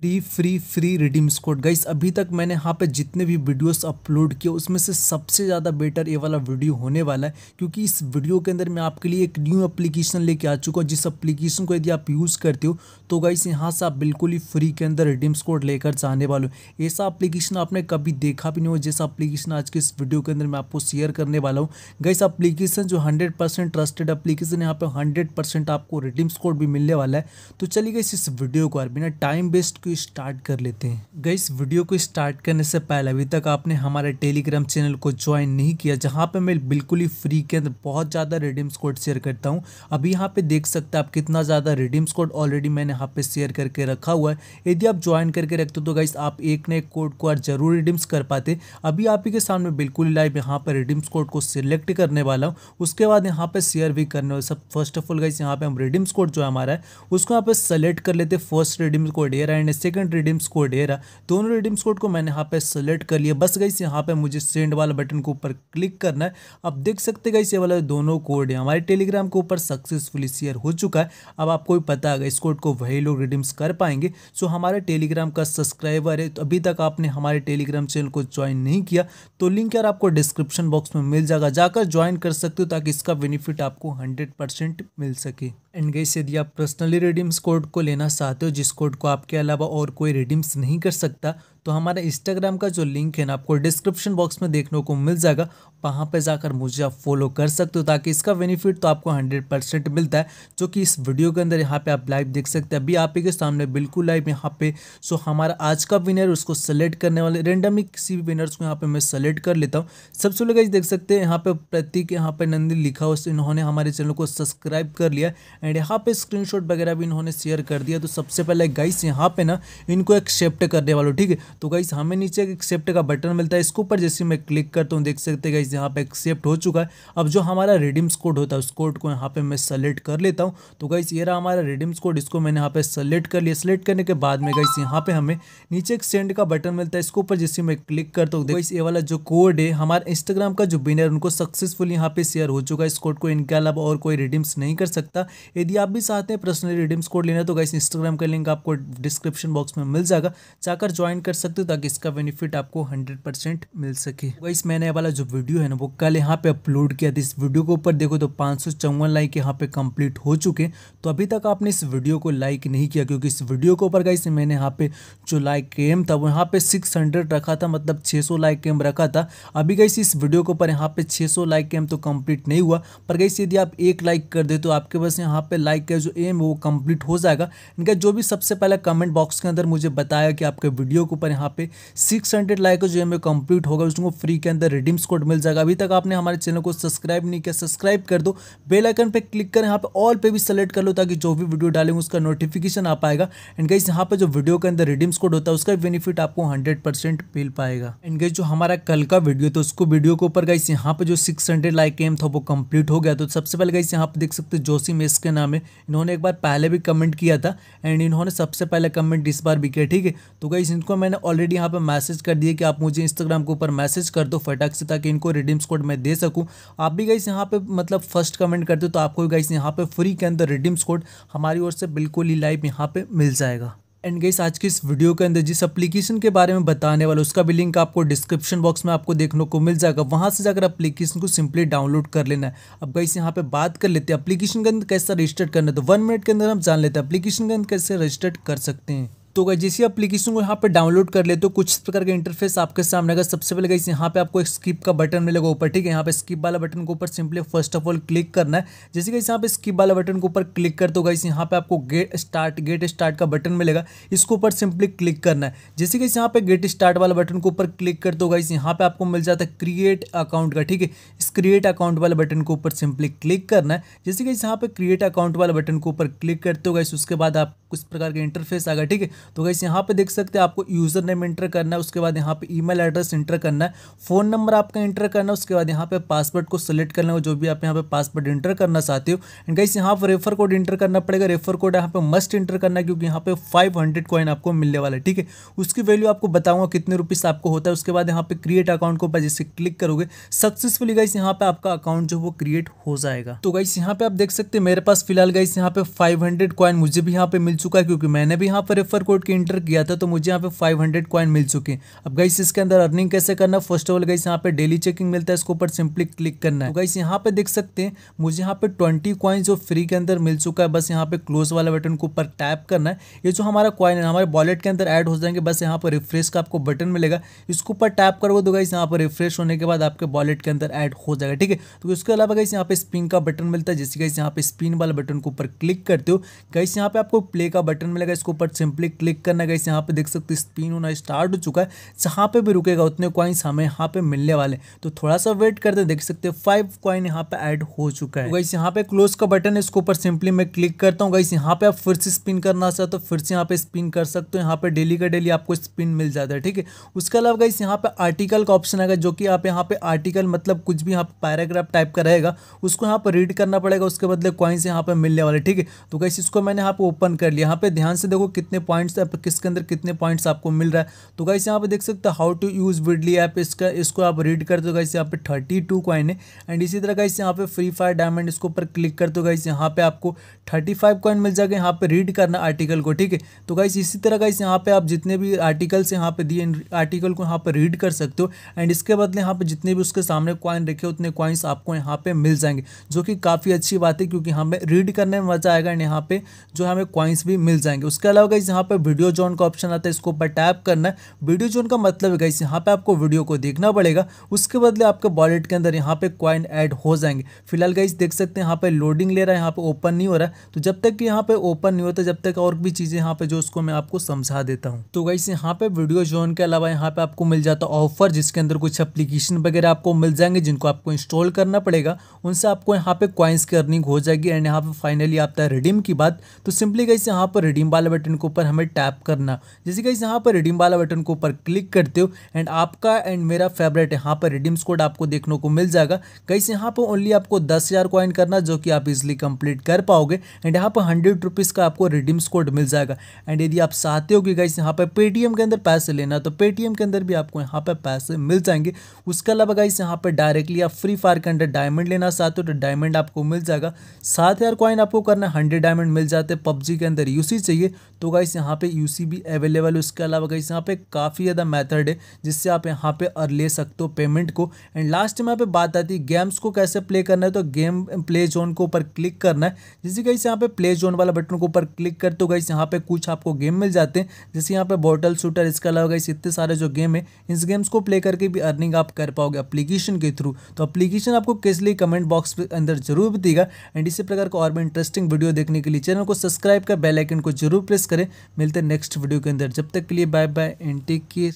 free free free redeems code guys अभी तक मैंने यहाँ पे जितने भी वीडियोस अपलोड किए उसमें से सबसे ज़्यादा बेटर ये वाला वीडियो होने वाला है क्योंकि इस वीडियो के अंदर मैं आपके लिए एक न्यू एप्लीकेशन लेके आ चुका हूँ जिस एप्लीकेशन को यदि आप यूज़ करते हो तो गाइस यहाँ से आप बिल्कुल ही फ्री के अंदर रिडीम स्कोड लेकर जाने वाले हो ऐसा अप्लीकेशन आपने कभी देखा भी नहीं हो जैसा अप्लीकेशन आज के इस वीडियो के अंदर मैं आपको शेयर करने वाला हूँ गाइस अप्लीकेशन जो हंड्रेड ट्रस्टेड अप्लीकेशन यहाँ पर हंड्रेड आपको रिडीम स्कोड भी मिलने वाला है तो चलिए गाइस इस वीडियो को बिना टाइम वेस्ट को स्टार्ट कर लेते हैं गई वीडियो को स्टार्ट करने से पहले अभी तक आपने हमारे टेलीग्राम चैनल को ज्वाइन नहीं किया जहाँ पर मैं बिल्कुल ही फ्री के अंदर बहुत ज़्यादा रिडीम्स कोड शेयर करता हूँ अभी यहाँ पे देख सकते हैं आप कितना ज़्यादा रिडीम्स कोड ऑलरेडी मैंने यहाँ पे शेयर करके रखा हुआ है यदि आप ज्वाइन करके रखते हो तो गाइस आप एक न एक कोड को आज जरूर रिडीम्स कर पाते अभी आप ही के सामने बिल्कुल लाइव यहाँ पर रिडीम्स कोड को सिलेक्ट करने वाला हूँ उसके बाद यहाँ पर शेयर भी करने वाले सब फर्स्ट ऑफ ऑल गाइस यहाँ पे हम रिडीम्स कोड जो है हमारा है उसको यहाँ पे सेलेक्ट कर लेते first redeems code here and second redeem code है रहा दोनों रिडीम कोड को मैंने यहाँ पे सेलेक्ट कर लिया बस गई यहाँ पे मुझे सेंड वाला बटन के ऊपर क्लिक करना है अब देख सकते गई ये वाला दोनों कोड है हमारे टेलीग्राम के ऊपर सक्सेसफुली शेयर हो चुका है अब आपको भी पता है इस कोड को वही लोग रिडीम्स कर पाएंगे सो हमारे टेलीग्राम का सब्सक्राइबर है तो अभी तक आपने हमारे टेलीग्राम चैनल को ज्वाइन नहीं किया तो लिंक यार आपको डिस्क्रिप्शन बॉक्स में मिल जाएगा जाकर ज्वाइन कर सकते हो ताकि इसका बेनिफिट आपको हंड्रेड परसेंट मिल सके एंड गई यदि आप पर्सनली रिडीम्स कोड को लेना चाहते हो जिस कोड को आपके अलावा और कोई रिडीम्स नहीं कर सकता तो हमारे इंस्टाग्राम का जो लिंक है ना आपको डिस्क्रिप्शन बॉक्स में देखने को मिल जाएगा वहाँ पर जाकर मुझे आप फॉलो कर सकते हो ताकि इसका बेनिफिट तो आपको हंड्रेड परसेंट मिलता है जो कि इस वीडियो के अंदर यहाँ पे आप लाइव देख सकते हैं अभी आप ही के सामने बिल्कुल लाइव यहाँ पे सो हमारा आज का विनर उसको सेलेक्ट करने वाले रेंडमिक किसी भी विनर्स को यहाँ पे मैं सेलेक्ट कर लेता हूँ सबसे पहले गाइज देख सकते हैं यहाँ पे प्रतीक यहाँ पे नंदी लिखा हुआ इन्होंने हमारे चैनल को सब्सक्राइब कर लिया एंड यहाँ पे स्क्रीन वगैरह भी इन्होंने शेयर कर दिया तो सबसे पहले गाइस यहाँ पे ना इनको एक्सेप्ट करने वालों ठीक है तो गाइस हमें नीचे एक्सेप्ट का बटन मिलता है इसके ऊपर जैसे मैं क्लिक करता हूँ देख सकते हैं गाइस यहाँ पे एक्सेप्ट हो चुका है अब जो हमारा रिडीम्स कोड होता है उस कोड को यहाँ पे मैं सेलेक्ट कर लेता हूँ तो गाइस ये रहा हमारा रिडीम्स कोड इसको मैंने यहाँ पे सेलेक्ट कर लिया सेलेक्ट करने के बाद में गाइस यहाँ पे हमें नीचे एक सेंड का बटन मिलता है इसके ऊपर जैसे मैं क्लिक करता हूँ गाइस तो ये वाला जो कोड है हमारे इंस्टाग्राम का जो बिनर उनको सक्सेसफुल यहाँ पे शेयर हो चुका है इस कोड को इनके अलावा और कोई रिडीम्स नहीं कर सकता यदि आप भी चाहते हैं पर्सनली रिडीम्स कोड लेना तो गाइस इंस्टाग्राम का लिंक आपको डिस्क्रिप्शन बॉक्स में मिल जाएगा जाकर ज्वाइन कर सकते सकते हो ताकि इसका बेनिफिट आपको हंड्रेड परसेंट मिल सके वैस मैंने वाला जो वीडियो है ना वो कल यहाँ पे अपलोड किया था इस वीडियो के ऊपर देखो तो पाँच लाइक यहाँ पे कंप्लीट हो चुके तो अभी तक आपने इस वीडियो को लाइक नहीं किया क्योंकि इस वीडियो के ऊपर गाइस मैंने यहाँ पे जो लाइक एम था वो यहाँ पे 600 रखा था मतलब 600 लाइक एम रखा था अभी गाइस इस वीडियो के ऊपर यहाँ पे 600 लाइक एम तो कम्प्लीट नहीं हुआ पर गाइस यदि आप एक लाइक कर दे तो आपके पास यहाँ पे लाइक का जो एम वो कम्प्लीट हो जाएगा इनका जो भी सबसे पहले कमेंट बॉक्स के अंदर मुझे बताया कि आपके वीडियो के ऊपर यहाँ पे सिक्स हंड्रेड लाइक जो है कंप्लीट होगा उसको फ्री के अंदर रिडीम्स कोड मिल जाएगा अभी तक आपने हमारे चैनल को सब्सक्राइब नहीं किया सब्सक्राइब कर दो बेलाइकन पर क्लिक कर यहाँ पे ऑल पे भी सेलेक्ट कर लो ताकि जो भी वीडियो डालेंगे उसका नोटिफिकेशन आ पाएगा एंड गाइज यहाँ पे जो वीडियो के अंदर रिडीम्स कोड होता है उसका बेनिफिट आपको हंड्रेड परसेंट मिल पाएगा एंड गाइज जो हमारा कल का वीडियो तो उसको वीडियो के ऊपर गाइस यहाँ पे जो सिक्स हंड्रेड लाइक एम था वो कंप्लीट हो गया तो सबसे पहले गाइस यहाँ पे देख सकते हो जोशी मेस के नाम है इन्होंने एक बार पहले भी कमेंट किया था एंड इन्होंने सबसे पहले कमेंट इस बार भी किया ठीक है तो गाइस इनको मैंने मैंने ऑलरेडी यहाँ पर मैसेज कर दिया कि आप मुझे इंस्टाग्राम के ऊपर मैसेज कर दो फटाक से ताकि इनको रिडीम्स कोड मैं दे सकूँ आप भी गाइस यहाँ पर मतलब फर्स्ट कमेंट करते हो तो आपको गाइस यहाँ पर फ्री के अंदर रिडीम्स कोड हमारी ओर से बिल्कुल ही लाइव यहाँ पर मिल जाएगा एंड गाइस आज की इस वीडियो के अंदर जिस एप्लीकेशन के बारे में बताने वाला उसका भी लिंक आपको डिस्क्रिप्शन बॉक्स में आपको देखने को मिल जाएगा वहां से जाकर एप्लीकेशन को सिंपली डाउनलोड कर लेना है अब गाइस यहाँ पे बात कर लेते हैं एप्लीकेशन के अंदर कैसे रजिस्टर करना है तो वन मिनट के अंदर हम जान लेते हैं एप्लीकेशन के अंदर कैसे रजिस्टर कर सकते हैं तो गई जिस एप्लीकेशन को यहाँ पर डाउनलोड कर ले तो कुछ इस प्रकार का इंटरफेस आपके सामने आएगा सबसे पहले गई यहाँ पे आपको एक स्किप का बटन मिलेगा ऊपर ठीक है यहाँ पे स्किप वाला बटन के ऊपर simply first of all click करना है जैसे कि यहाँ पे स्किप वाला बटन के ऊपर क्लिक कर दो गई यहाँ पे आपको गेट स्टार्ट गेट स्टार्ट का बटन मिलेगा इसके ऊपर सिंपली क्लिक करना है जैसे कि यहाँ पे गेट स्टार्ट वाला बटन के ऊपर क्लिक कर दो गई यहाँ पे आपको मिल जाता है क्रिएट अकाउंट का ठीक है इस क्रिएट अकाउंट वाले बटन के ऊपर सिंपली क्लिक करना है जैसे कि यहाँ पे क्रिएट अकाउंट वाले बटन के ऊपर क्लिक करते हो गई उसके बाद आप कुछ प्रकार का इंटरफेस आएगा ठीक है तो गैस यहाँ पे देख सकते हैं आपको यूज़र नेम इंटर करना है उसके बाद यहाँ पे ईमेल एड्रेस इंटर करना है फ़ोन नंबर आपका इंटर करना है उसके बाद यहाँ पे पासवर्ड को सिलेक्ट करना है जो भी आप यहाँ पे पासवर्ड इंटर करना चाहते हो एंड गैस यहाँ पर रेफर कोड इंटर करना पड़ेगा रेफर कोड यहाँ पे मस्ट इंटर करना क्योंकि यहाँ पे फाइव हंड्रेड कॉइन आपको मिलने वाला है ठीक है उसकी वैल्यू आपको बताऊंगा कितने रुपीज़ आपको होता है उसके बाद यहाँ पर क्रिएट अकाउंट को जैसे क्लिक करोगे सक्सेसफुली गाइस यहाँ पे आपका अकाउंट जो वो क्रिएट हो जाएगा तो गाइस यहाँ पे आप देख सकते हैं मेरे पास फिलहाल गाइस यहाँ पे 500 हंड्रेड कॉइन मुझे भी यहाँ पे मिल चुका है क्योंकि मैंने भी यहाँ पर रेफर कोड कोड के इंटर किया था तो मुझे यहाँ पे 500 हंड्रेड कॉइन मिल चुके हैं अब गाइस इसके अंदर अर्निंग कैसे करना फर्स्ट ऑफ ऑल गाइस यहाँ पे डेली चेकिंग मिलता है इसके ऊपर सिंपली क्लिक करना है तो गाइस यहाँ पे देख सकते हैं मुझे यहाँ पे 20 कॉइन जो फ्री के अंदर मिल चुका है बस यहाँ पे क्लोज वाला बटन के ऊपर टैप करना है ये जो हमारा कॉइन है हमारे वॉलेट के अंदर एड हो जाएंगे बस यहाँ पर रिफ्रेश का आपको बटन मिलेगा इसके ऊपर टैप करोगे तो गाइस यहाँ पर रिफ्रेश होने के बाद आपके वॉलेट के अंदर एड हो जाएगा ठीक है तो इसके अलावा गाइस यहाँ पे स्पिन का बटन मिलता है जैसे गाइस यहाँ पे स्पिन वाला बटन के ऊपर क्लिक करते हो गाइस यहाँ पे आपको प्ले का बटन मिलेगा इसके ऊपर सिंपली क्लिक करना गाइस यहाँ पे देख सकते हो स्पिन होना स्टार्ट हो चुका है जहाँ पे भी रुकेगा उतने कॉइन्स हमें यहाँ पे मिलने वाले तो थोड़ा सा वेट करते देख सकते हो फाइव कॉइन यहाँ पे ऐड हो चुका है वैसे यहाँ पे क्लोज का बटन है इसके ऊपर सिंपली मैं क्लिक करता हूँ वैसे यहाँ पे आप फिर से स्पिन करना चाहते हो फिर से यहाँ पे स्पिन कर सकते हो यहाँ पे डेली का डेली आपको स्पिन मिल जाता है ठीक है उसके अलावा गाइस यहाँ पे आर्टिकल का ऑप्शन आएगा जो कि आप यहाँ पे आर्टिकल मतलब कुछ भी यहाँ पे पैराग्राफ टाइप का रहेगा उसको यहाँ पर रीड करना पड़ेगा उसके बदले कॉइन्स यहाँ पे मिलने वाले ठीक है तो गाइस इसको मैंने यहाँ पे ओपन कर लिया यहाँ पे ध्यान से देखो कितने पॉइंट्स इस ऐप किसके अंदर कितने पॉइंट्स आपको मिल रहा है तो गाइस यहाँ पे देख सकते हो how to use Vidly app इसका इसको आप रीड कर दो गाइस यहाँ पे थर्टी टू कॉइन है एंड इसी तरह गाइस यहाँ पे फ्री फायर डायमंड इसको ऊपर क्लिक कर दो गाइस यहाँ पे आपको थर्टी फाइव कॉइन मिल जाएगा यहाँ पे रीड करना आर्टिकल को ठीक है तो गाइस इसी तरह गाइस यहाँ पे आप जितने भी आर्टिकल्स यहाँ पे दिए आर्टिकल को यहाँ पे रीड कर सकते हो एंड इसके बदले यहाँ पे जितने भी उसके सामने कॉइन रखे उतने कॉइन्स आपको यहाँ पे मिल जाएंगे जो कि काफ़ी अच्छी बात है क्योंकि हमें रीड करने में मजा आएगा एंड यहाँ पे जो हमें कॉइन्स भी मिल जाएंगे उसके अलावा गाइस यहाँ पे पर वीडियो जोन का ऑप्शन आता है इसको ऊपर टैप करना है वीडियो जोन का मतलब है गाइस यहाँ पे आपको वीडियो को देखना पड़ेगा उसके बदले आपके वॉलेट के अंदर यहाँ पे क्वाइन ऐड हो जाएंगे फिलहाल गाइस देख सकते हैं यहाँ पे लोडिंग ले रहा है यहाँ पे ओपन नहीं हो रहा है तो जब तक यहाँ पे ओपन नहीं होता जब तक और भी चीज़ें यहाँ पे जो उसको मैं आपको समझा देता हूँ तो गाइस यहाँ पे वीडियो जोन के अलावा यहाँ पे आपको मिल जाता ऑफर जिसके अंदर कुछ अप्लीकेशन वगैरह आपको मिल जाएंगे जिनको आपको इंस्टॉल करना पड़ेगा उनसे आपको यहाँ पे क्वाइंस की अर्निंग हो जाएगी एंड यहाँ पे फाइनली आपता है रिडीम की बात तो सिंपली गाइस यहाँ पर रिडीम वाले बटन के ऊपर हमें टैप करना जैसे कि यहाँ पर रिडीम वाला बटन को ऊपर क्लिक करते हो एंड आपका एंड मेरा फेवरेट यहाँ पर रिडीम्स कोड आपको देखने को मिल जाएगा कैसे यहाँ पर ओनली आपको दस हज़ार कॉइन करना जो कि आप इजिली कंप्लीट कर पाओगे एंड यहाँ पर हंड्रेड का आपको रिडीम्स कोड मिल जाएगा एंड यदि आप चाहते हो कि गाइस यहाँ पर पेटीएम के अंदर पैसे लेना तो पेटीएम के अंदर भी आपको यहाँ पर पैसे मिल जाएंगे उसके अलावा गाइस यहाँ पर डायरेक्टली आप फ्री फायर के अंदर डायमंड लेना चाहते हो तो डायमंड आपको मिल जाएगा सात हज़ार कॉइन आपको करना हंड्रेड डायमंड मिल जाते हैं पबजी के अंदर यूसी चाहिए तो गाइस यहाँ यहाँ पे यूसीबी अवेलेबल है उसके अलावा गाइस यहाँ पे काफ़ी ज़्यादा मेथड है जिससे आप यहाँ पे अर ले सकते हो पेमेंट को एंड लास्ट में यहाँ पे बात आती है गेम्स को कैसे प्ले करना है तो गेम प्ले जोन के ऊपर क्लिक करना है जैसे से यहाँ पे प्ले जोन वाला बटन के ऊपर क्लिक करते हो गई यहाँ पे कुछ आपको गेम मिल जाते हैं जैसे यहाँ पे बॉटल शूटर इसके अलावा गई इतने सारे जो गेम है इस गेम्स को प्ले करके भी अर्निंग आप कर पाओगे अप्लीकेशन के थ्रू तो अप्लीकेशन आपको किस लिए कमेंट बॉक्स के अंदर जरूर देगा एंड इसी प्रकार का और भी इंटरेस्टिंग वीडियो देखने के लिए चैनल को सब्सक्राइब कर बेलाइकन को जरूर प्रेस करें मिलते हैं नेक्स्ट वीडियो के अंदर जब तक के लिए bye bye and take care